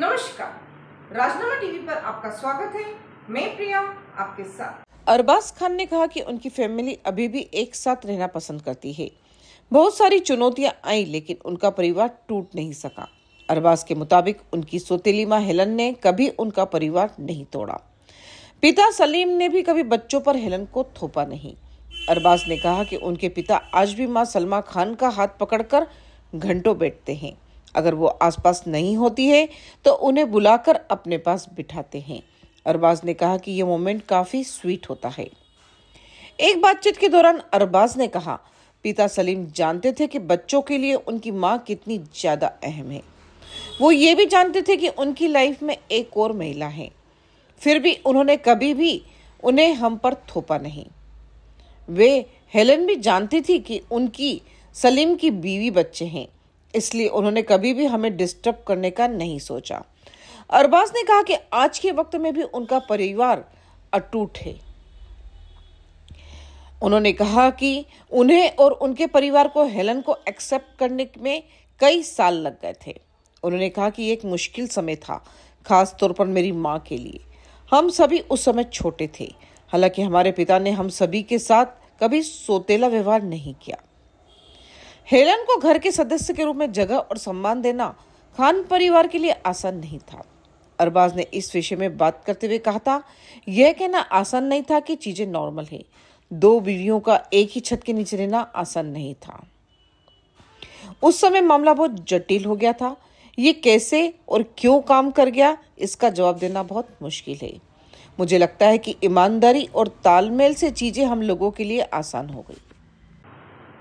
नमस्कार राजनामा टीवी पर आपका स्वागत है मैं प्रिया आपके साथ अरबाज खान ने कहा कि उनकी फैमिली अभी भी एक साथ रहना पसंद करती है बहुत सारी चुनौतियां आई लेकिन उनका परिवार टूट नहीं सका अरबाज के मुताबिक उनकी सोतेली माँ हेलन ने कभी उनका परिवार नहीं तोड़ा पिता सलीम ने भी कभी बच्चों पर हेलन को थोपा नहीं अरबाज ने कहा कि उनके पिता आज भी माँ सलमा खान का हाथ पकड़कर घंटों बैठते हैं अगर वो आसपास नहीं होती है तो उन्हें बुलाकर अपने पास बिठाते हैं अरबाज ने कहा कि ये मोमेंट काफ़ी स्वीट होता है एक बातचीत के दौरान अरबाज ने कहा पिता सलीम जानते थे कि बच्चों के लिए उनकी माँ कितनी ज़्यादा अहम है वो ये भी जानते थे कि उनकी लाइफ में एक और महिला है फिर भी उन्होंने कभी भी उन्हें हम पर थोपा नहीं वे हेलन भी जानती थी कि उनकी सलीम की बीवी बच्चे हैं इसलिए उन्होंने कभी भी हमें डिस्टर्ब करने का नहीं सोचा अरबाज ने कहा कि आज के वक्त में भी उनका परिवार अटूट है उन्होंने कहा कि उन्हें और उनके परिवार को हेलन को एक्सेप्ट करने में कई साल लग गए थे उन्होंने कहा कि एक मुश्किल समय था खास तौर पर मेरी माँ के लिए हम सभी उस समय छोटे थे हालांकि हमारे पिता ने हम सभी के साथ कभी सोतेला व्यवहार नहीं किया हेलन को घर के सदस्य के रूप में जगह और सम्मान देना खान परिवार के लिए आसान नहीं था अरबाज ने इस विषय में बात करते हुए कहा था यह कहना आसान नहीं था कि चीजें नॉर्मल है दो बीवियों का एक ही छत के नीचे रहना आसान नहीं था उस समय मामला बहुत जटिल हो गया था ये कैसे और क्यों काम कर गया इसका जवाब देना बहुत मुश्किल है मुझे लगता है कि ईमानदारी और तालमेल से चीजें हम लोगों के लिए आसान हो गई